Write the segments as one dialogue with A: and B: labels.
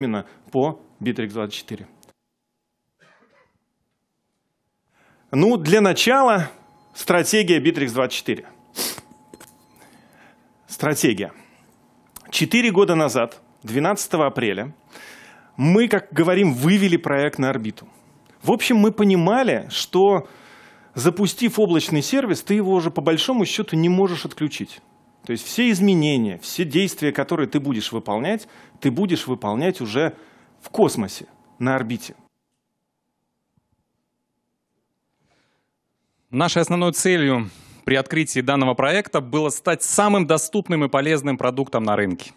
A: именно по Bittrex24. Ну, для начала стратегия Bittrex24. Стратегия. Четыре года назад, 12 апреля, мы, как говорим, вывели проект на орбиту. В общем, мы понимали, что запустив облачный сервис, ты его уже по большому счету не можешь отключить. То есть все изменения, все действия, которые ты будешь выполнять, ты будешь выполнять уже в космосе, на орбите.
B: Нашей основной целью при открытии данного проекта было стать самым доступным и полезным продуктом на рынке.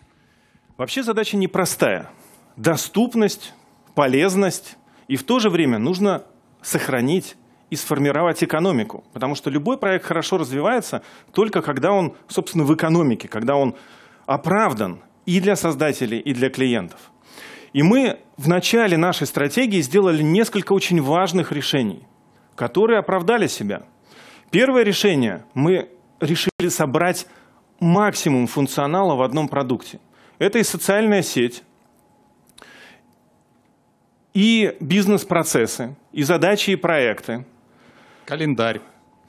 B: Вообще задача непростая.
A: Доступность, полезность, и в то же время нужно сохранить и сформировать экономику. Потому что любой проект хорошо развивается только когда он, собственно, в экономике, когда он оправдан и для создателей, и для клиентов. И мы в начале нашей стратегии сделали несколько очень важных решений, которые оправдали себя. Первое решение – мы решили собрать максимум функционала в одном продукте. Это и социальная сеть, и бизнес-процессы, и задачи, и проекты, Календарь.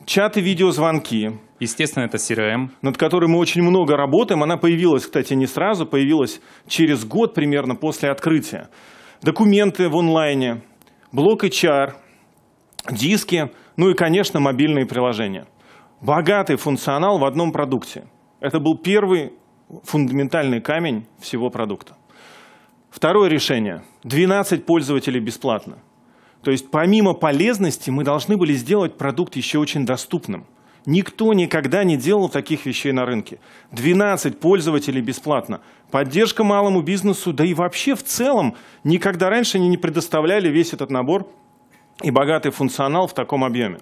A: Чаты, видеозвонки. Естественно, это CRM. Над которой мы очень много работаем. Она появилась, кстати, не сразу, появилась через год примерно после открытия. Документы в онлайне, блок HR, диски, ну и, конечно, мобильные приложения. Богатый функционал в одном продукте. Это был первый фундаментальный камень всего продукта. Второе решение. 12 пользователей бесплатно. То есть помимо полезности мы должны были сделать продукт еще очень доступным. Никто никогда не делал таких вещей на рынке. 12 пользователей бесплатно. Поддержка малому бизнесу, да и вообще в целом никогда раньше они не предоставляли весь этот набор и богатый функционал в таком объеме.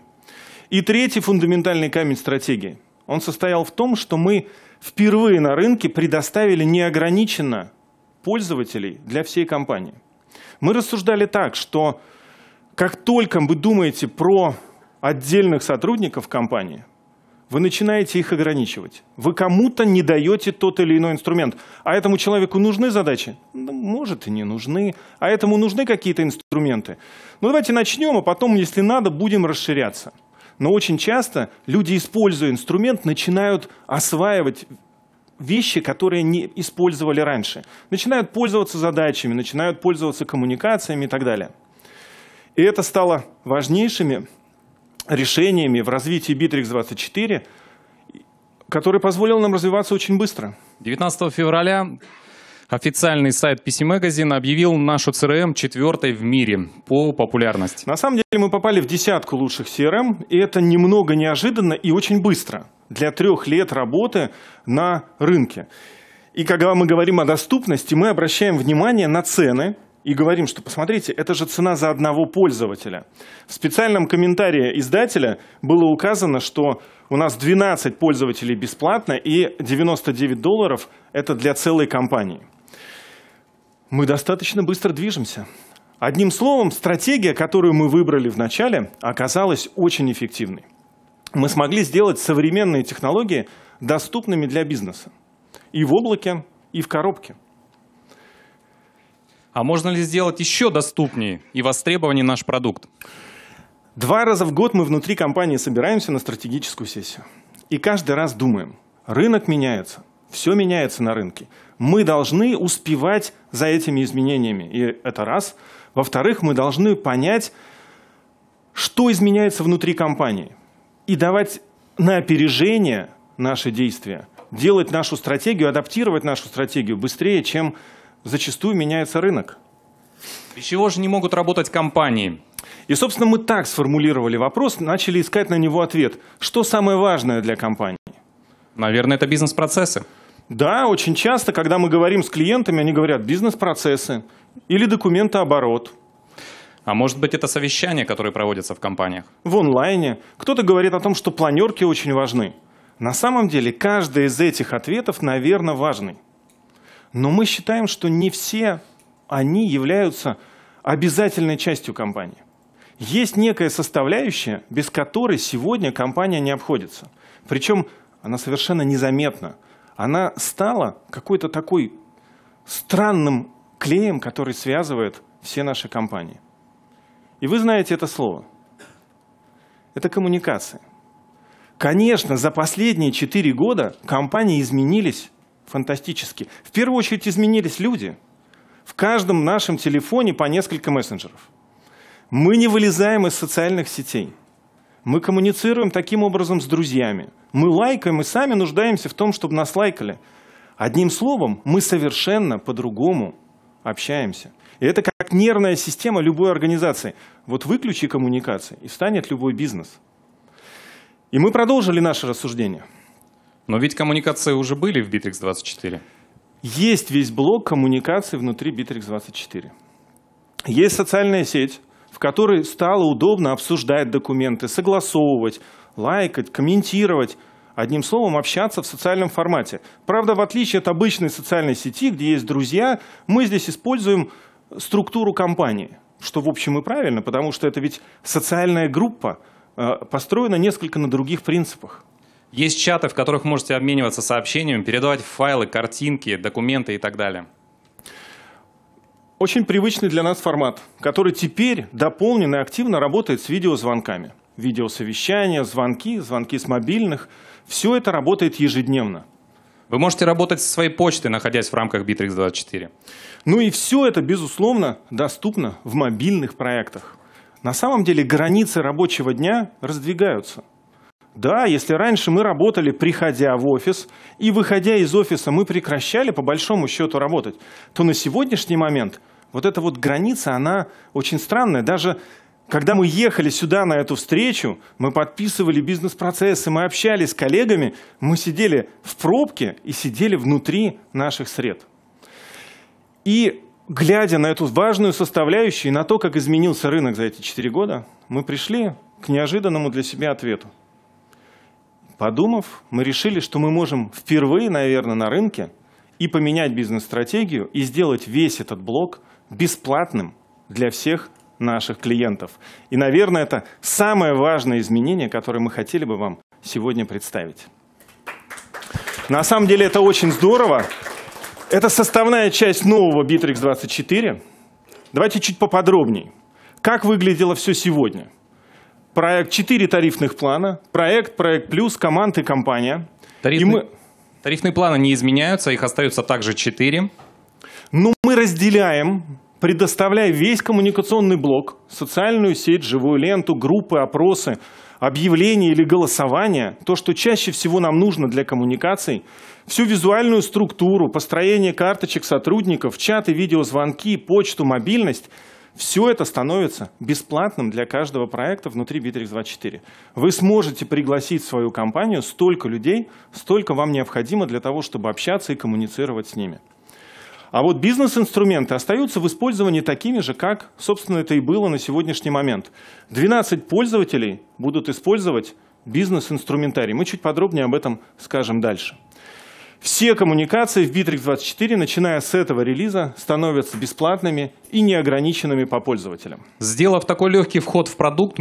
A: И третий фундаментальный камень стратегии. Он состоял в том, что мы впервые на рынке предоставили неограниченно пользователей для всей компании. Мы рассуждали так, что как только вы думаете про отдельных сотрудников компании, вы начинаете их ограничивать. Вы кому-то не даете тот или иной инструмент. А этому человеку нужны задачи? Ну, может, и не нужны. А этому нужны какие-то инструменты? Ну, давайте начнем, а потом, если надо, будем расширяться. Но очень часто люди, используя инструмент, начинают осваивать вещи, которые не использовали раньше. Начинают пользоваться задачами, начинают пользоваться коммуникациями и так далее. И это стало важнейшими решениями в развитии Bittrex24, который позволил нам
B: развиваться очень быстро. 19 февраля официальный сайт PC Magazine объявил нашу CRM четвертой в мире по популярности. На самом деле мы попали в десятку
A: лучших CRM, и это немного неожиданно и очень быстро для трех лет работы на рынке. И когда мы говорим о доступности, мы обращаем внимание на цены – и говорим, что посмотрите, это же цена за одного пользователя. В специальном комментарии издателя было указано, что у нас 12 пользователей бесплатно и 99 долларов это для целой компании. Мы достаточно быстро движемся. Одним словом, стратегия, которую мы выбрали в начале, оказалась очень эффективной. Мы смогли сделать современные технологии доступными для бизнеса и в облаке, и в коробке.
B: А можно ли сделать еще доступнее и востребованнее наш продукт? Два раза
A: в год мы внутри компании собираемся на стратегическую сессию. И каждый раз думаем, рынок меняется, все меняется на рынке. Мы должны успевать за этими изменениями. И это раз. Во-вторых, мы должны понять, что изменяется внутри компании. И давать на опережение наши действия, делать нашу стратегию, адаптировать нашу стратегию быстрее, чем зачастую меняется рынок. Без чего же не могут работать компании? И, собственно, мы так сформулировали вопрос, начали искать на него ответ. Что самое важное для компании? Наверное, это бизнес-процессы. Да, очень часто, когда мы говорим с клиентами, они говорят бизнес-процессы
B: или документооборот. А может быть, это совещания, которые проводятся в компаниях?
A: В онлайне. Кто-то говорит о том, что планерки очень важны. На самом деле, каждый из этих ответов, наверное, важный. Но мы считаем, что не все они являются обязательной частью компании. Есть некая составляющая, без которой сегодня компания не обходится. Причем она совершенно незаметна. Она стала какой-то такой странным клеем, который связывает все наши компании. И вы знаете это слово. Это коммуникации. Конечно, за последние 4 года компании изменились фантастически. В первую очередь изменились люди. В каждом нашем телефоне по несколько мессенджеров. Мы не вылезаем из социальных сетей. Мы коммуницируем таким образом с друзьями. Мы лайкаем и сами нуждаемся в том, чтобы нас лайкали. Одним словом, мы совершенно по-другому общаемся. И это как нервная система любой организации. Вот выключи коммуникации, и станет любой бизнес. И мы продолжили наше рассуждение – но ведь коммуникации уже были в Bittrex 24. Есть весь блок коммуникаций внутри Bittrex 24. Есть социальная сеть, в которой стало удобно обсуждать документы, согласовывать, лайкать, комментировать. Одним словом, общаться в социальном формате. Правда, в отличие от обычной социальной сети, где есть друзья, мы здесь используем структуру компании. Что, в общем, и правильно, потому что это ведь социальная группа,
B: э, построена несколько на других принципах. Есть чаты, в которых можете обмениваться сообщениями, передавать файлы, картинки, документы и так далее.
A: Очень привычный для нас формат, который теперь дополнен и активно работает с видеозвонками. Видеосовещания, звонки, звонки с мобильных – все это работает ежедневно. Вы можете работать со своей почтой, находясь в рамках Bittrex24. Ну и все это, безусловно, доступно в мобильных проектах. На самом деле границы рабочего дня раздвигаются – да, если раньше мы работали, приходя в офис, и выходя из офиса мы прекращали по большому счету работать, то на сегодняшний момент вот эта вот граница, она очень странная. Даже когда мы ехали сюда на эту встречу, мы подписывали бизнес-процессы, мы общались с коллегами, мы сидели в пробке и сидели внутри наших сред. И глядя на эту важную составляющую и на то, как изменился рынок за эти четыре года, мы пришли к неожиданному для себя ответу – Подумав, мы решили, что мы можем впервые, наверное, на рынке и поменять бизнес-стратегию, и сделать весь этот блок бесплатным для всех наших клиентов. И, наверное, это самое важное изменение, которое мы хотели бы вам сегодня представить. На самом деле это очень здорово. Это составная часть нового Bittrex 24. Давайте чуть поподробнее. Как выглядело все сегодня? проект четыре тарифных плана, проект, проект плюс, команд и компания.
B: Тарифные и мы... Тарифные планы не изменяются, их остаются также четыре. Но
A: ну, мы разделяем, предоставляя весь коммуникационный блок, социальную сеть, живую ленту, группы, опросы, объявления или голосование, то, что чаще всего нам нужно для коммуникаций, всю визуальную структуру, построение карточек сотрудников, чаты, видеозвонки, почту, мобильность – все это становится бесплатным для каждого проекта внутри Bittrex 24. Вы сможете пригласить в свою компанию столько людей, столько вам необходимо для того, чтобы общаться и коммуницировать с ними. А вот бизнес-инструменты остаются в использовании такими же, как, собственно, это и было на сегодняшний момент. 12 пользователей будут использовать бизнес-инструментарий. Мы чуть подробнее об этом скажем дальше. Все коммуникации в Bittrex 24, начиная с этого релиза, становятся бесплатными и неограниченными по пользователям. Сделав такой легкий вход в продукт,